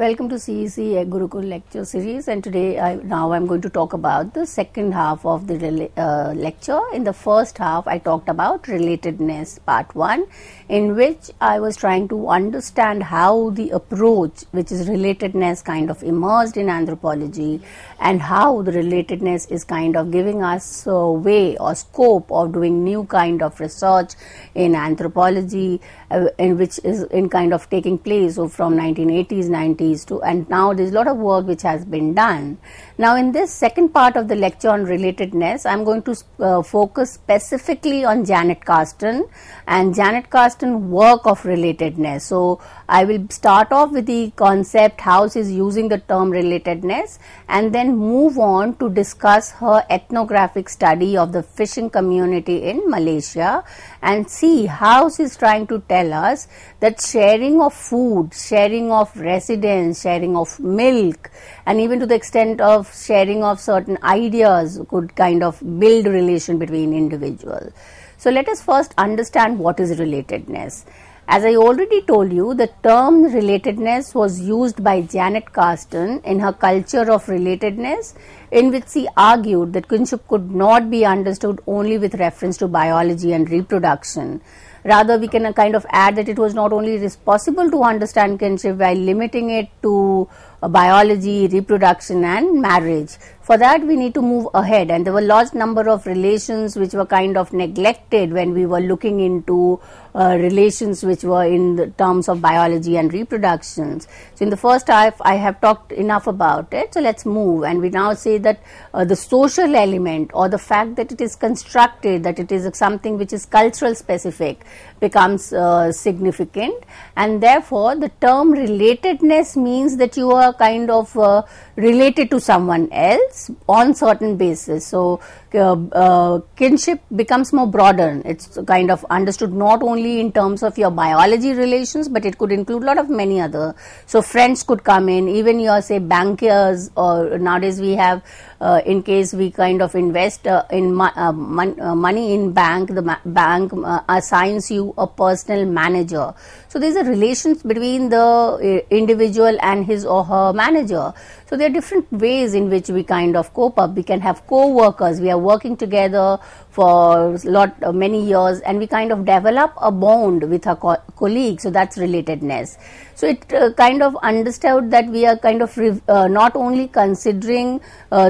Welcome to CEC Gurukul lecture series and today I, now I'm going to talk about the second half of the uh, lecture. In the first half I talked about relatedness part 1 in which I was trying to understand how the approach, which is relatedness, kind of emerged in anthropology, and how the relatedness is kind of giving us a way or scope of doing new kind of research in anthropology, uh, in which is in kind of taking place so from 1980s, 90s to and now there's a lot of work which has been done, now, in this second part of the lecture on relatedness, I'm going to uh, focus specifically on Janet Carsten and Janet Carsten work of relatedness. So, I will start off with the concept how she's using the term relatedness and then move on to discuss her ethnographic study of the fishing community in Malaysia and see how she's trying to tell us that sharing of food, sharing of residence, sharing of milk and even to the extent of sharing of certain ideas could kind of build relation between individuals. So let us first understand what is relatedness. As I already told you, the term relatedness was used by Janet Carsten in her Culture of Relatedness, in which she argued that kinship could not be understood only with reference to biology and reproduction. Rather, we can kind of add that it was not only possible to understand kinship by limiting it to biology, reproduction and marriage. For that, we need to move ahead, and there were large number of relations which were kind of neglected when we were looking into uh, relations which were in terms of biology and reproductions. So, in the first half, I have talked enough about it. So, let's move, and we now say that uh, the social element or the fact that it is constructed, that it is something which is cultural specific, becomes uh, significant, and therefore the term relatedness means that you are kind of uh, related to someone else on certain basis. So uh, uh, kinship becomes more broader. It's kind of understood not only in terms of your biology relations, but it could include a lot of many other. So friends could come in, even your say bankers or nowadays we have uh, in case we kind of invest uh, in mo uh, mon uh, money in bank, the bank uh, assigns you a personal manager. So there's a relations between the individual and his or her manager. So there are different ways in which we kind of cope up. We can have co-workers. We are working together for lot uh, many years, and we kind of develop a bond with our co colleagues. So that's relatedness. So it uh, kind of understood that we are kind of uh, not only considering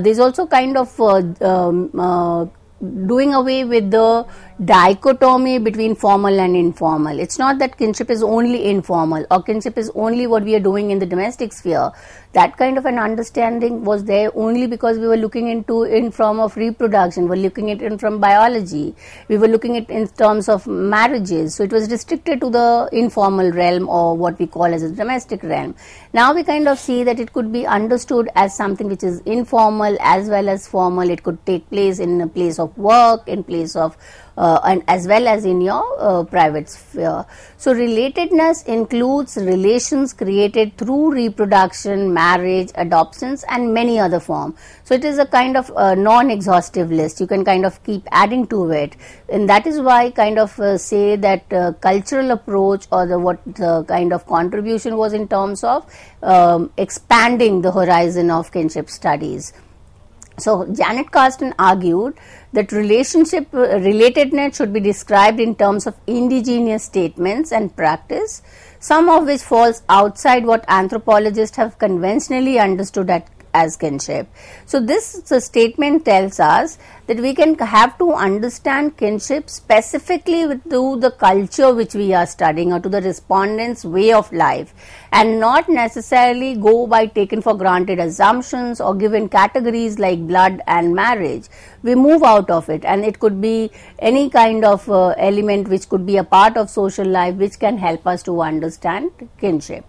this is also kind of uh, um, uh, doing away with the dichotomy between formal and informal. It's not that kinship is only informal or kinship is only what we are doing in the domestic sphere. That kind of an understanding was there only because we were looking into in form of reproduction, we were looking at in from biology, we were looking at in terms of marriages. So it was restricted to the informal realm or what we call as a domestic realm. Now we kind of see that it could be understood as something which is informal as well as formal. It could take place in a place of work, in place of uh, and as well as in your uh, private sphere. So relatedness includes relations created through reproduction, marriage, adoptions and many other forms. So it is a kind of uh, non-exhaustive list. You can kind of keep adding to it and that is why kind of uh, say that uh, cultural approach or the what the kind of contribution was in terms of um, expanding the horizon of kinship studies. So Janet Carsten argued that relationship uh, relatedness should be described in terms of indigenous statements and practice, some of which falls outside what anthropologists have conventionally understood at, as kinship. So this statement tells us that we can have to understand kinship specifically to the culture which we are studying or to the respondent's way of life and not necessarily go by taken for granted assumptions or given categories like blood and marriage. We move out of it and it could be any kind of uh, element which could be a part of social life which can help us to understand kinship.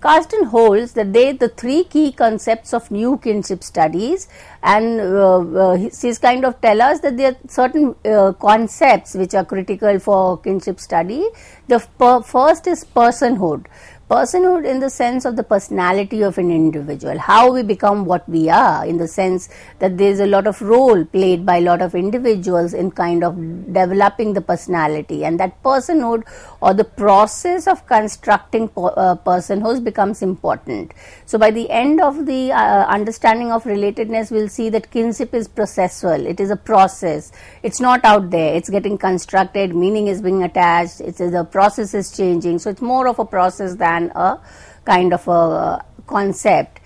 Karsten holds that they, the three key concepts of new kinship studies and uh, is uh, kind of tell us that there are certain uh, concepts which are critical for kinship study. The first is personhood. Personhood in the sense of the personality of an individual, how we become what we are, in the sense that there is a lot of role played by a lot of individuals in kind of developing the personality, and that personhood or the process of constructing po- uh, personhood becomes important. So, by the end of the uh, understanding of relatedness, we'll see that kinship is processual, it is a process, it's not out there, it's getting constructed, meaning is being attached, it's, the process is changing, so it's more of a process than than a kind of a uh, concept.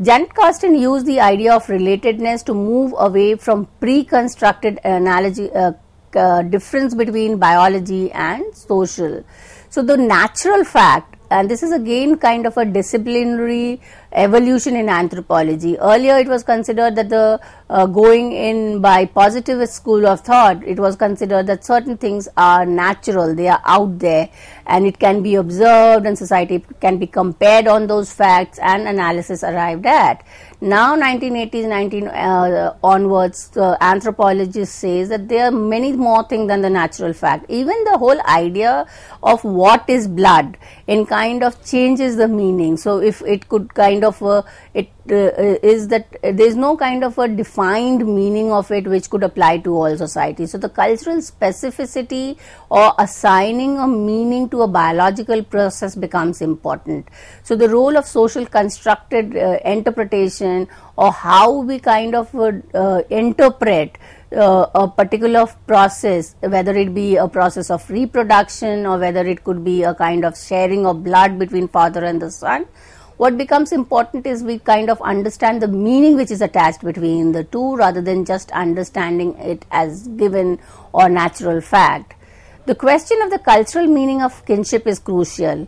Janet Carsten used the idea of relatedness to move away from pre-constructed analogy, uh, uh, difference between biology and social. So the natural fact, and this is again kind of a disciplinary evolution in anthropology. Earlier, it was considered that the uh, going in by positivist school of thought, it was considered that certain things are natural, they are out there, and it can be observed, and society can be compared on those facts and analysis arrived at. Now, 1980s, 19 uh, onwards, the anthropologist says that there are many more things than the natural fact. Even the whole idea of what is blood in kind of changes the meaning. So, if it could kind kind of a, it uh, is that there is no kind of a defined meaning of it which could apply to all society. So the cultural specificity or assigning a meaning to a biological process becomes important. So the role of social constructed uh, interpretation or how we kind of uh, uh, interpret uh, a particular process, whether it be a process of reproduction or whether it could be a kind of sharing of blood between father and the son, what becomes important is we kind of understand the meaning which is attached between the two rather than just understanding it as given or natural fact. The question of the cultural meaning of kinship is crucial.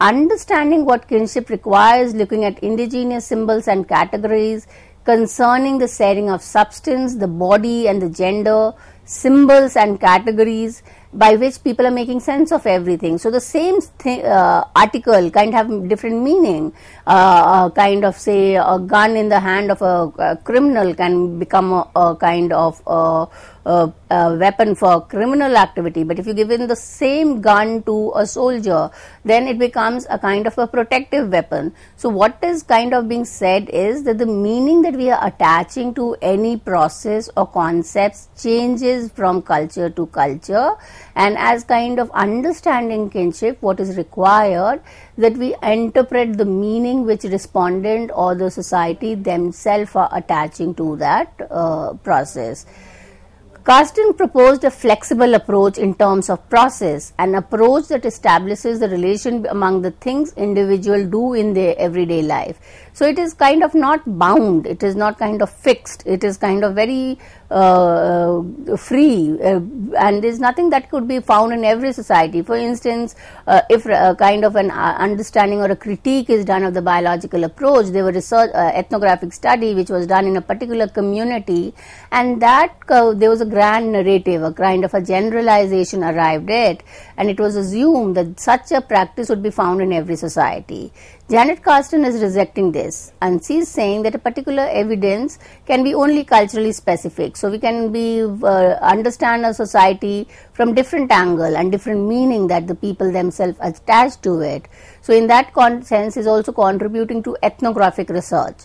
Understanding what kinship requires, looking at indigenous symbols and categories, concerning the sharing of substance, the body and the gender, symbols and categories, by which people are making sense of everything. So the same th uh, article kind of have different meaning. Uh, uh, kind of say a gun in the hand of a, a criminal can become a, a kind of uh, a weapon for criminal activity, but if you give in the same gun to a soldier, then it becomes a kind of a protective weapon. So, what is kind of being said is that the meaning that we are attaching to any process or concepts changes from culture to culture, and as kind of understanding kinship, what is required that we interpret the meaning which respondent or the society themselves are attaching to that uh, process. Karsten proposed a flexible approach in terms of process, an approach that establishes the relation among the things individuals do in their everyday life so it is kind of not bound, it is not kind of fixed, it is kind of very uh, uh free, uh, and there's nothing that could be found in every society. For instance, uh, if a uh, kind of an uh, understanding or a critique is done of the biological approach, there was research ethnographic study which was done in a particular community, and that there was a grand narrative, a kind of a generalization arrived at, and it was assumed that such a practice would be found in every society. Janet Carsten is rejecting this and she is saying that a particular evidence can be only culturally specific. So we can be uh, understand a society from different angle and different meaning that the people themselves attach to it. So in that sense is also contributing to ethnographic research.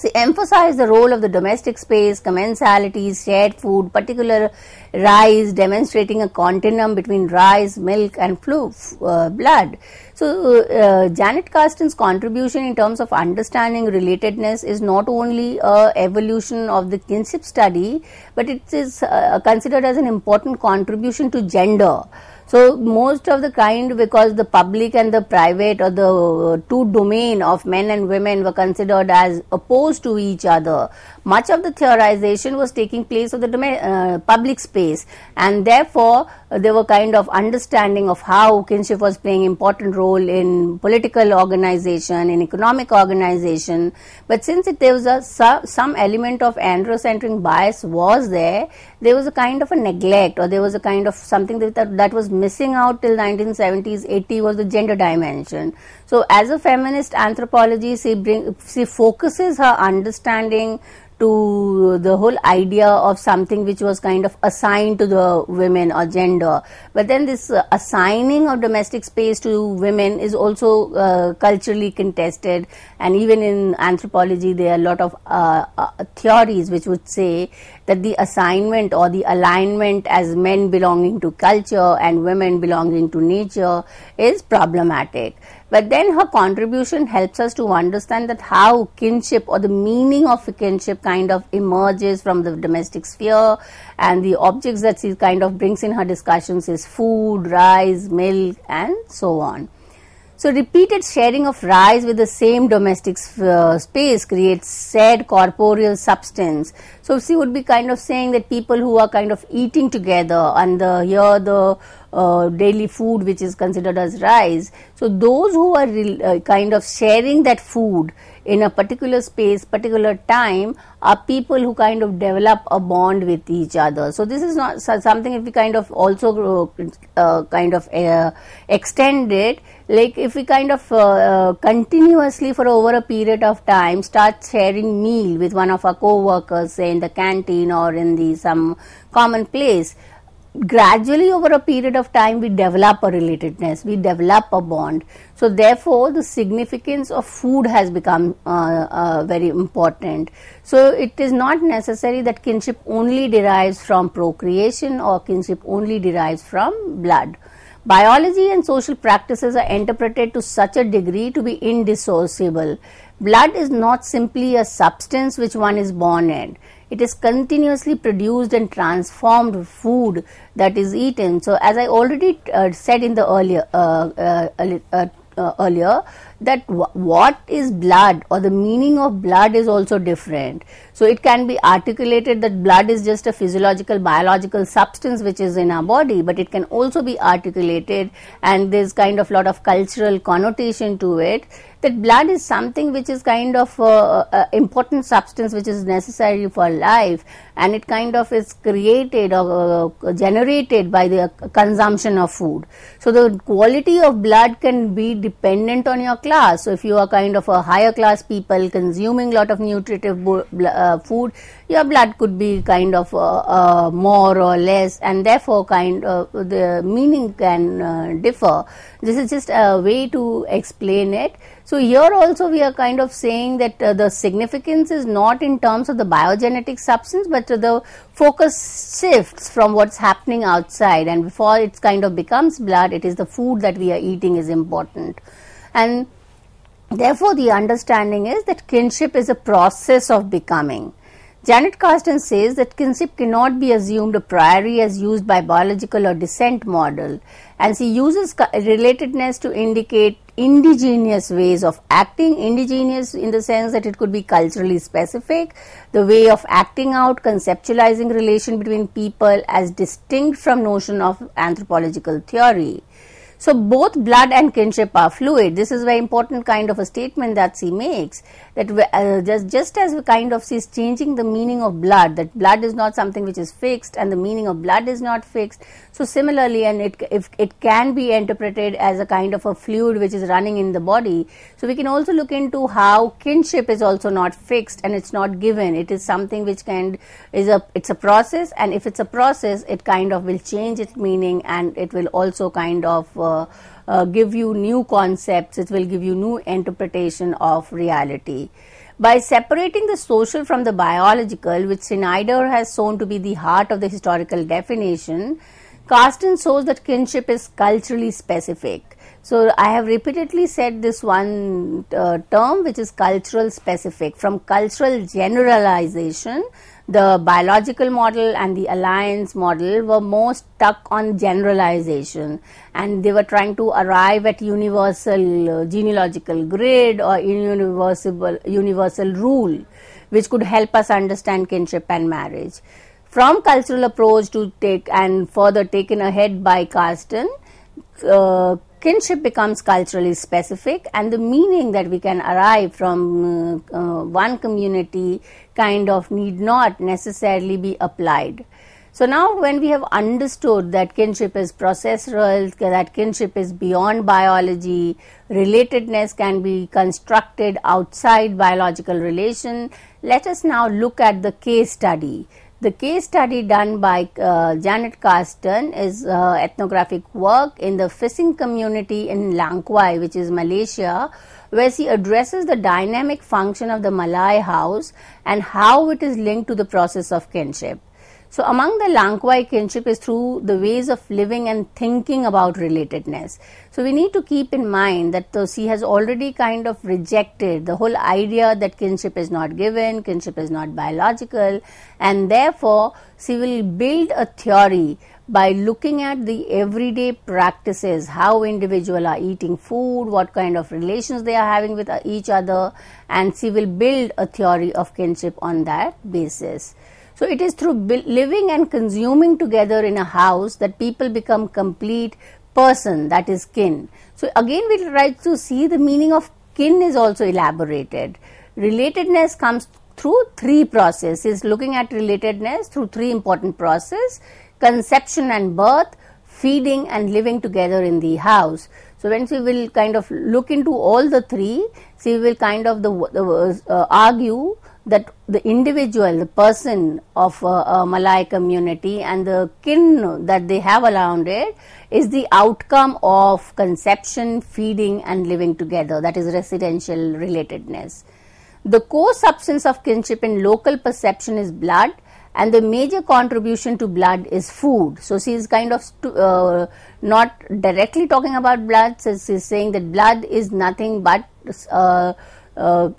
See, emphasize the role of the domestic space, commensalities, shared food, particular rice, demonstrating a continuum between rice, milk, and flu, uh, blood. So, uh, Janet Carston's contribution in terms of understanding relatedness is not only a evolution of the kinship study, but it is uh, considered as an important contribution to gender. So most of the kind because the public and the private or the uh, two domain of men and women were considered as opposed to each other. Much of the theorization was taking place of the domain, uh, public space and therefore uh, there were kind of understanding of how kinship was playing important role in political organization, in economic organization. But since it, there was a some element of androcentric bias was there, there was a kind of a neglect or there was a kind of something that, that was missing out till 1970s, 80 was the gender dimension. So as a feminist anthropology, she, bring, she focuses her understanding to the whole idea of something which was kind of assigned to the women or gender. But then this uh, assigning of domestic space to women is also uh, culturally contested. And even in anthropology, there are a lot of uh, uh theories which would say that the assignment or the alignment as men belonging to culture and women belonging to nature is problematic. But then her contribution helps us to understand that how kinship or the meaning of kinship kind of emerges from the domestic sphere and the objects that she kind of brings in her discussions is food, rice, milk and so on. So, repeated sharing of rice with the same domestic uh, space creates said corporeal substance. So, she would be kind of saying that people who are kind of eating together and the, here the uh, daily food which is considered as rice so those who are uh, kind of sharing that food in a particular space particular time are people who kind of develop a bond with each other so this is not so something if we kind of also uh, uh kind of uh, extend it like if we kind of continuously for over a period of time start sharing meal with one of our co-workers say in the canteen or in the some common place gradually over a period of time we develop a relatedness we develop a bond so therefore the significance of food has become uh, uh, very important so it is not necessary that kinship only derives from procreation or kinship only derives from blood biology and social practices are interpreted to such a degree to be indissociable blood is not simply a substance which one is born in it is continuously produced and transformed food that is eaten. So, as I already uh, said in the earlier uh, uh, uh, uh earlier that what is blood or the meaning of blood is also different. So it can be articulated that blood is just a physiological, biological substance which is in our body, but it can also be articulated and there's kind of lot of cultural connotation to it that blood is something which is kind of uh, uh, uh important substance which is necessary for life and it kind of is created or uh, generated by the consumption of food. So the quality of blood can be dependent on your class class. So if you are kind of a higher class people consuming lot of nutritive uh, food, your blood could be kind of uh, uh more or less, and therefore kind of uh, the meaning can uh, differ. This is just a way to explain it. So here also we are kind of saying that uh, the significance is not in terms of the biogenetic substance but the focus shifts from what's happening outside and before it kind of becomes blood it is the food that we are eating is important and Therefore, the understanding is that kinship is a process of becoming. Janet Carsten says that kinship cannot be assumed a priori as used by biological or descent model, and she uses relatedness to indicate indigenous ways of acting, indigenous in the sense that it could be culturally specific, the way of acting out, conceptualizing relation between people as distinct from notion of anthropological theory. So both blood and kinship are fluid. This is very important kind of a statement that she makes that uh, just, just as we kind of see changing the meaning of blood that blood is not something which is fixed and the meaning of blood is not fixed. So similarly and it if it can be interpreted as a kind of a fluid which is running in the body. So we can also look into how kinship is also not fixed and it's not given. It is something which can is a it's a process and if it's a process it kind of will change its meaning and it will also kind of uh, uh, give you new concepts, it will give you new interpretation of reality. By separating the social from the biological, which Schneider has shown to be the heart of the historical definition, Carsten shows that kinship is culturally specific. So, I have repeatedly said this one uh, term which is cultural specific. From cultural generalization, the biological model and the alliance model were more stuck on generalization and they were trying to arrive at universal uh, genealogical grid or universal universal rule which could help us understand kinship and marriage from cultural approach to take and further taken ahead by Carsten uh, kinship becomes culturally specific and the meaning that we can arrive from uh, uh, one community kind of need not necessarily be applied. So now when we have understood that kinship is processual, that kinship is beyond biology, relatedness can be constructed outside biological relation, let us now look at the case study the case study done by uh, Janet Carsten is uh, ethnographic work in the fishing community in Langkawi, which is Malaysia, where she addresses the dynamic function of the Malay house and how it is linked to the process of kinship. So among the Langkwai kinship is through the ways of living and thinking about relatedness. So we need to keep in mind that Tosi has already kind of rejected the whole idea that kinship is not given, kinship is not biological, and therefore she will build a theory by looking at the everyday practices, how individual are eating food, what kind of relations they are having with each other, and she will build a theory of kinship on that basis. So it is through living and consuming together in a house that people become complete person, that is kin. So again we try to see the meaning of kin is also elaborated. Relatedness comes through three processes, looking at relatedness through three important processes, conception and birth, feeding and living together in the house. So once we will kind of look into all the three, so we will kind of the, the uh, argue that the individual, the person of a, uh, a, Malay community and the kin that they have around it is the outcome of conception, feeding, and living together, that is residential relatedness. The core substance of kinship in local perception is blood, and the major contribution to blood is food. So she is kind of uh, not directly talking about blood, so she is saying that blood is nothing but. Uh, uh,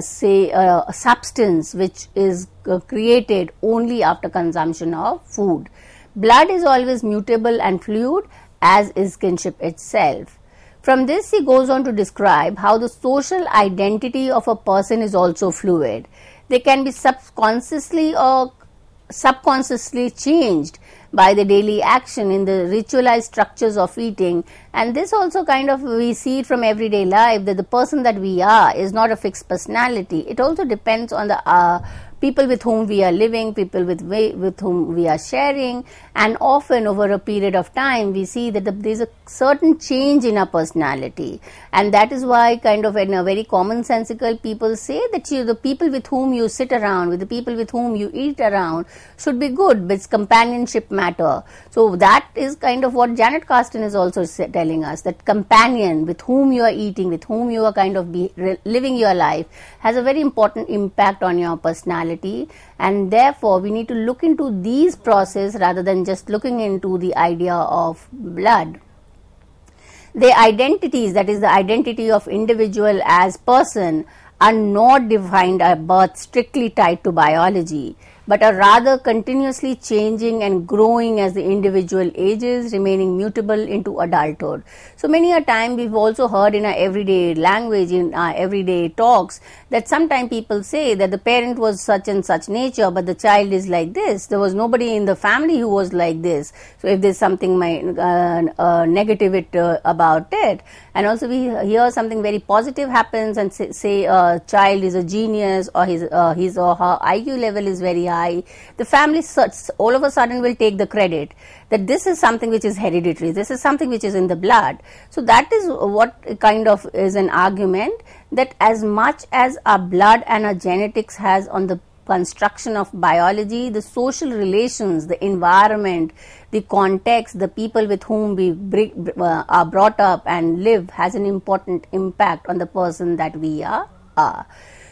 say uh, a substance which is uh, created only after consumption of food. Blood is always mutable and fluid as is kinship itself. From this he goes on to describe how the social identity of a person is also fluid. They can be subconsciously or subconsciously changed by the daily action in the ritualized structures of eating. And this also kind of we see it from everyday life that the person that we are is not a fixed personality. It also depends on the uh, people with whom we are living, people with, with whom we are sharing. And often over a period of time, we see that the, there's a certain change in our personality. And that is why kind of in a very commonsensical people say that you, the people with whom you sit around, with the people with whom you eat around should be good, but companionship matter. So that is kind of what Janet Carsten is also telling us, that companion with whom you are eating, with whom you are kind of be, living your life has a very important impact on your personality and therefore we need to look into these process rather than just looking into the idea of blood the identities that is the identity of individual as person are not defined by birth strictly tied to biology but are rather continuously changing and growing as the individual ages, remaining mutable into adulthood. So many a time we've also heard in our everyday language, in our everyday talks, that sometimes people say that the parent was such and such nature, but the child is like this. There was nobody in the family who was like this. So if there's something my, uh, uh, negative it, uh, about it, and also we hear something very positive happens and say, say a uh, child is a genius or his, uh, his or her IQ level is very high the family all of a sudden will take the credit that this is something which is hereditary, this is something which is in the blood. So that is what kind of is an argument that as much as our blood and our genetics has on the construction of biology, the social relations, the environment, the context, the people with whom we uh, are brought up and live has an important impact on the person that we are. are.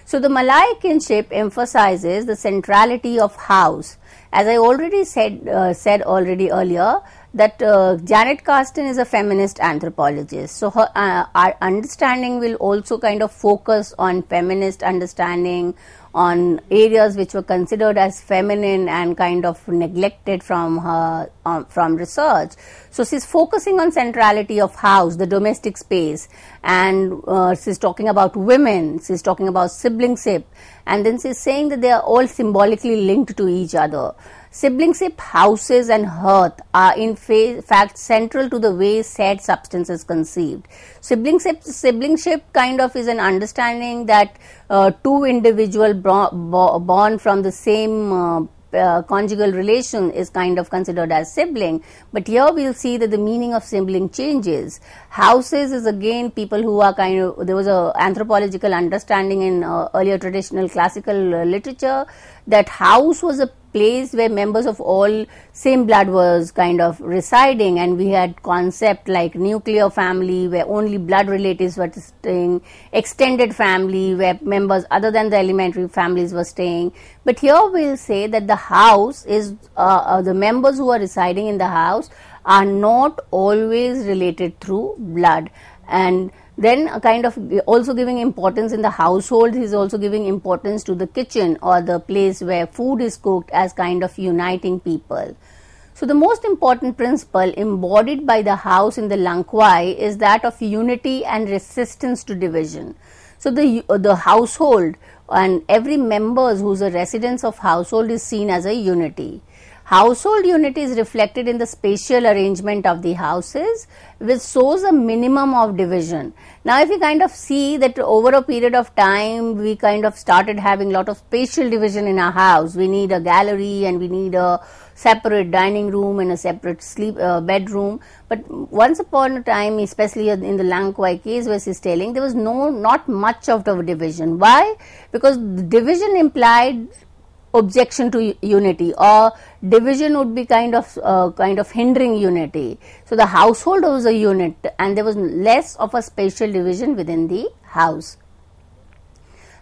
So the Malay kinship emphasizes the centrality of house. As I already said, uh, said already earlier, that uh, Janet Carsten is a feminist anthropologist. So her uh, our understanding will also kind of focus on feminist understanding on areas which were considered as feminine and kind of neglected from her um, from research. So she's focusing on centrality of house, the domestic space, and uh, she's talking about women. She's talking about siblingship, and then she's saying that they are all symbolically linked to each other. Siblingship houses and hearth are in fact central to the way said substance is conceived. Siblingship, siblingship kind of is an understanding that uh, two individual born from the same uh, uh, conjugal relation is kind of considered as sibling. But here we'll see that the meaning of sibling changes. Houses is again people who are kind of, there was a anthropological understanding in uh, earlier traditional classical uh, literature that house was a place where members of all same blood was kind of residing and we had concept like nuclear family where only blood relatives were staying extended family where members other than the elementary families were staying but here we'll say that the house is uh, uh, the members who are residing in the house are not always related through blood and then a kind of also giving importance in the household he's also giving importance to the kitchen or the place where food is cooked as kind of uniting people so the most important principle embodied by the house in the langkawi is that of unity and resistance to division so the uh, the household and every members who's a residence of household is seen as a unity Household unit is reflected in the spatial arrangement of the houses which shows a minimum of division. Now if you kind of see that over a period of time we kind of started having lot of spatial division in our house. We need a gallery and we need a separate dining room and a separate sleep uh, bedroom. But once upon a time, especially in the Langkwai case where she's telling, there was no not much of the division. Why? Because division implied objection to unity or division would be kind of uh, kind of hindering unity so the household was a unit and there was less of a spatial division within the house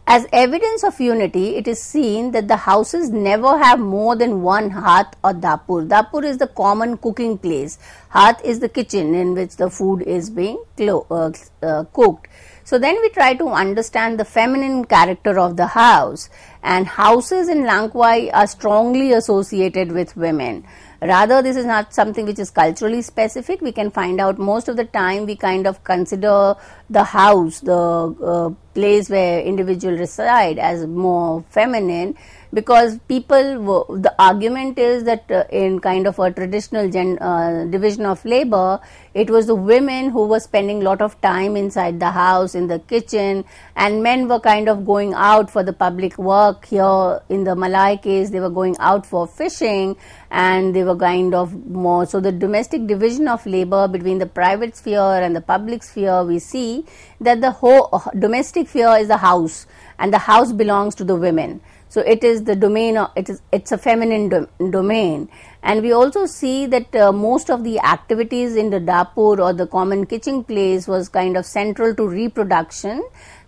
as evidence of unity it is seen that the houses never have more than one hearth or dapur dapur is the common cooking place hearth is the kitchen in which the food is being uh, uh, cooked so then we try to understand the feminine character of the house and houses in Langkawi are strongly associated with women. Rather, this is not something which is culturally specific. We can find out most of the time we kind of consider the house, the uh, place where individuals reside as more feminine because people the argument is that uh, in kind of a traditional gen, uh, division of labor it was the women who were spending a lot of time inside the house in the kitchen and men were kind of going out for the public work here in the malay case they were going out for fishing and they were kind of more so the domestic division of labor between the private sphere and the public sphere we see that the whole uh, domestic sphere is the house and the house belongs to the women so it is the domain, it is, it's a feminine dom domain. And we also see that uh, most of the activities in the Dapur or the common kitchen place was kind of central to reproduction.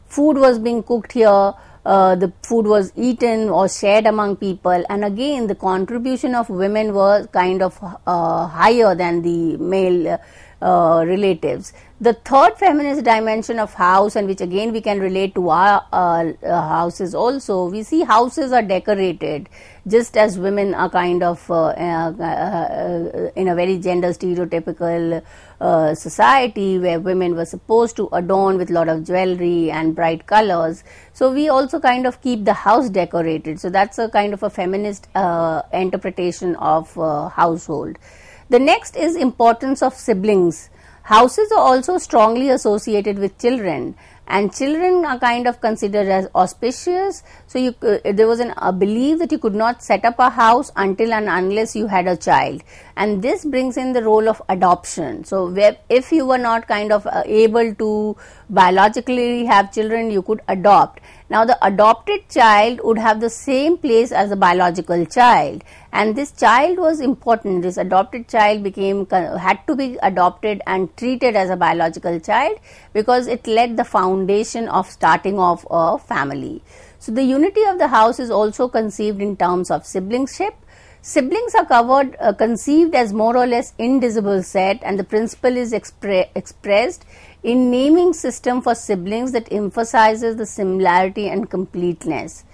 Food was being cooked here, uh, the food was eaten or shared among people. And again, the contribution of women was kind of uh, higher than the male uh, relatives. The third feminist dimension of house, and which again we can relate to our uh, uh, houses also, we see houses are decorated just as women are kind of uh, uh, uh in a very gender stereotypical uh, society where women were supposed to adorn with a lot of jewelry and bright colors. So we also kind of keep the house decorated. So that's a kind of a feminist interpretation of household. The next is importance of siblings Houses are also strongly associated with children and children are kind of considered as auspicious. So you, uh, there was an, a belief that you could not set up a house until and unless you had a child. And this brings in the role of adoption. So where, if you were not kind of uh, able to biologically have children, you could adopt now the adopted child would have the same place as the biological child and this child was important. This adopted child became had to be adopted and treated as a biological child because it led the foundation of starting off a family. So the unity of the house is also conceived in terms of siblingship. Siblings are covered, uh, conceived as more or less indivisible set and the principle is expre expressed in naming system for siblings that emphasizes the similarity and completeness.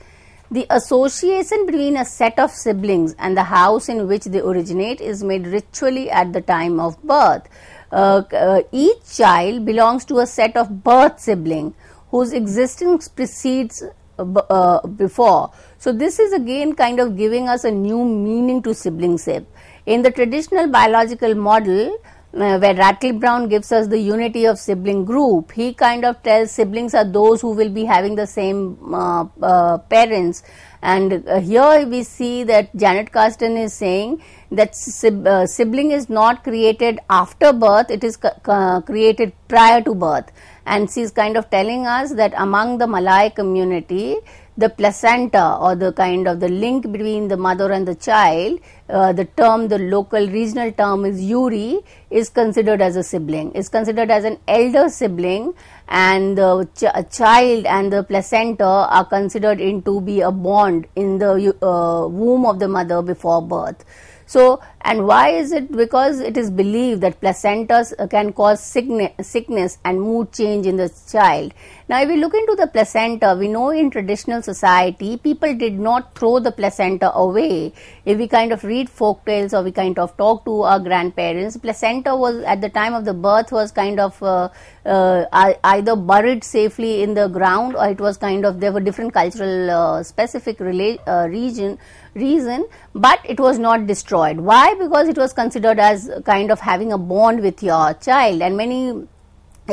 The association between a set of siblings and the house in which they originate is made ritually at the time of birth. Uh, uh, each child belongs to a set of birth sibling whose existence precedes uh, uh before. So this is again kind of giving us a new meaning to siblingship. In the traditional biological model, uh, where Ratley Brown gives us the unity of sibling group, he kind of tells siblings are those who will be having the same uh, uh, parents. And uh, here we see that Janet Carsten is saying that sib uh, sibling is not created after birth, it is created prior to birth. And she is kind of telling us that among the Malay community, the placenta or the kind of the link between the mother and the child, uh, the term, the local regional term is Uri, is considered as a sibling, is considered as an elder sibling and the ch child and the placenta are considered in to be a bond in the uh, womb of the mother before birth. So, and why is it? Because it is believed that placentas can cause sickness and mood change in the child. Now, if we look into the placenta, we know in traditional society, people did not throw the placenta away. If we kind of read folk tales or we kind of talk to our grandparents, placenta was at the time of the birth was kind of uh, uh, either buried safely in the ground or it was kind of, there were different cultural uh, specific uh, region reason but it was not destroyed why because it was considered as kind of having a bond with your child and many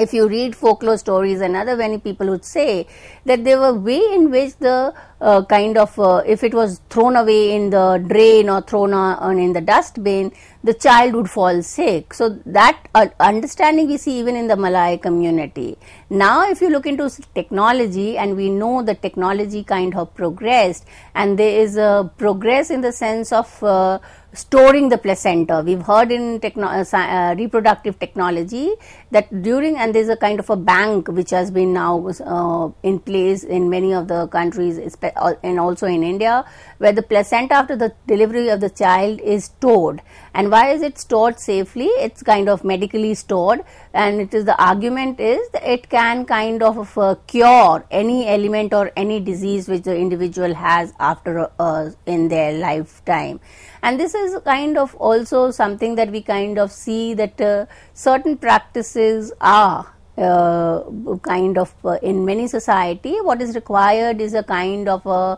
if you read folklore stories and other many people would say that there were way in which the kind of uh, if it was thrown away in the drain or thrown on in the dustbin the child would fall sick so that uh, understanding we see even in the malay community now if you look into technology and we know the technology kind of progressed and there is a progress in the sense of uh, storing the placenta we've heard in techno uh, uh, reproductive technology that during and there's a kind of a bank which has been now uh, in place in many of the countries and also in India, where the placenta after the delivery of the child is stored. And why is it stored safely? It's kind of medically stored, and it is the argument is that it can kind of uh, cure any element or any disease which the individual has after uh, in their lifetime. And this is kind of also something that we kind of see that uh, certain practices are uh, kind of uh, in many society what is required is a kind of a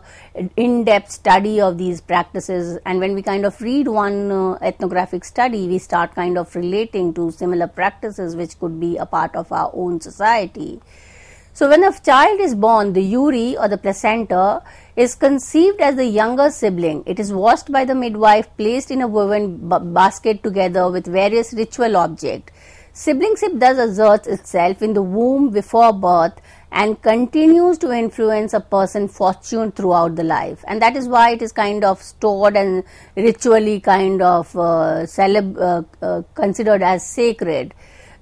in-depth study of these practices and when we kind of read one uh, ethnographic study we start kind of relating to similar practices which could be a part of our own society so when a child is born the uri or the placenta is conceived as the younger sibling it is washed by the midwife placed in a woven basket together with various ritual objects Siblingship thus asserts itself in the womb before birth and continues to influence a person's fortune throughout the life and that is why it is kind of stored and ritually kind of uh, uh, uh, considered as sacred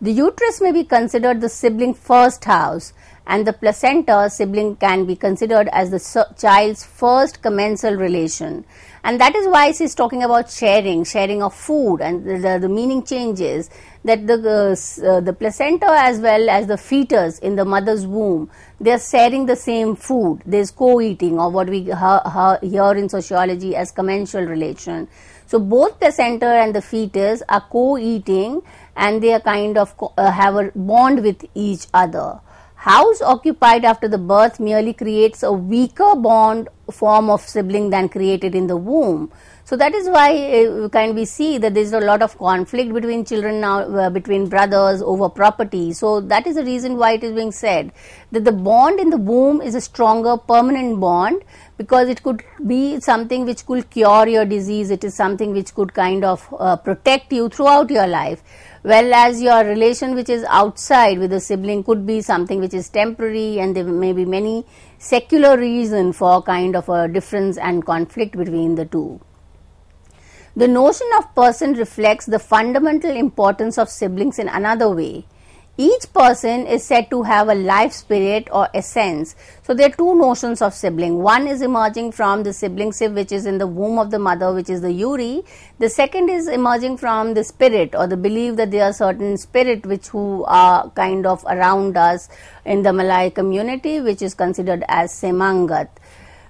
the uterus may be considered the sibling first house and the placenta sibling can be considered as the child's first commensal relation and that is why she's talking about sharing sharing of food and the, the, the meaning changes that the uh, the placenta as well as the fetus in the mother's womb they are sharing the same food there is co-eating or what we hear in sociology as commensal relation so both placenta and the fetus are co-eating and they are kind of uh, have a bond with each other house occupied after the birth merely creates a weaker bond form of sibling than created in the womb so that is why kind uh, we see that there is a lot of conflict between children now, uh, between brothers over property. So that is the reason why it is being said that the bond in the womb is a stronger permanent bond because it could be something which could cure your disease. It is something which could kind of uh, protect you throughout your life. Whereas your relation which is outside with a sibling could be something which is temporary and there may be many secular reason for kind of a difference and conflict between the two. The notion of person reflects the fundamental importance of siblings in another way. Each person is said to have a life spirit or essence. So there are two notions of sibling. One is emerging from the siblingship which is in the womb of the mother which is the yuri. The second is emerging from the spirit or the belief that there are certain spirit which who are kind of around us in the Malay community which is considered as semangat.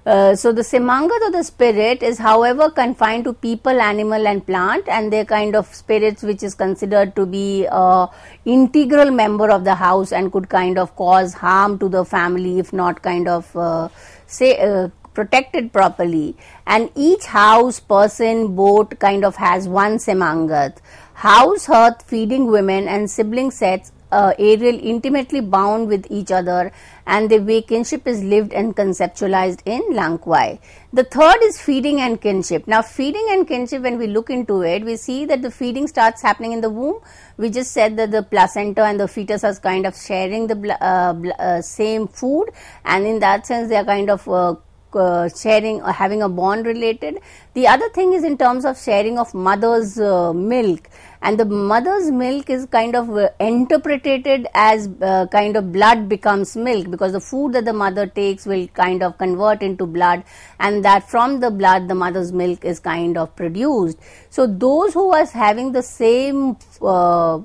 Uh, so the Simangat or the spirit is however confined to people, animal and plant and their kind of spirits which is considered to be uh, integral member of the house and could kind of cause harm to the family if not kind of uh, say uh, protected properly and each house, person, boat kind of has one Simangat. House, hearth, feeding women and sibling sets uh, aerial intimately bound with each other and the way kinship is lived and conceptualized in Langkwai. The third is feeding and kinship. Now feeding and kinship when we look into it we see that the feeding starts happening in the womb. We just said that the placenta and the fetus are kind of sharing the uh, uh, same food and in that sense they are kind of uh, uh, sharing or uh, having a bond related. The other thing is in terms of sharing of mother's uh, milk and the mother's milk is kind of uh, interpreted as uh, kind of blood becomes milk because the food that the mother takes will kind of convert into blood and that from the blood the mother's milk is kind of produced. So those who are having the same uh,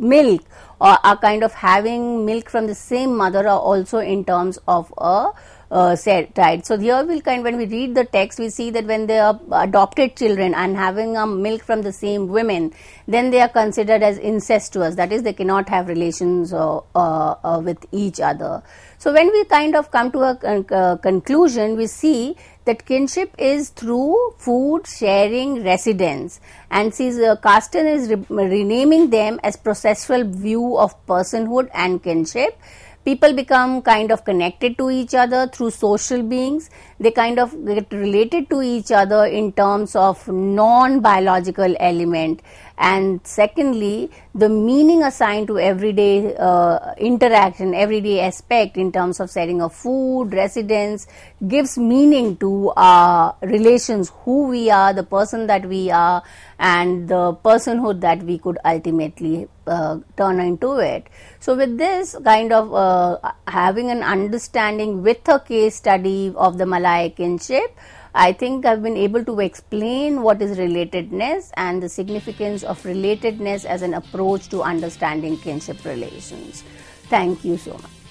milk or are kind of having milk from the same mother are also in terms of a uh, said, right? So here we'll kind when we read the text, we see that when they are adopted children and having a um, milk from the same women, then they are considered as incestuous. That is, they cannot have relations uh, uh, uh with each other. So when we kind of come to a con uh, conclusion, we see that kinship is through food sharing residence and sees uh, Carsten is re renaming them as processual view of personhood and kinship people become kind of connected to each other through social beings they kind of get related to each other in terms of non-biological element and secondly the meaning assigned to everyday uh, interaction everyday aspect in terms of setting of food residence gives meaning to our relations who we are the person that we are and the personhood that we could ultimately uh, turn into it so with this kind of uh, having an understanding with a case study of the Malay. Malaya kinship. I think I've been able to explain what is relatedness and the significance of relatedness as an approach to understanding kinship relations. Thank you so much.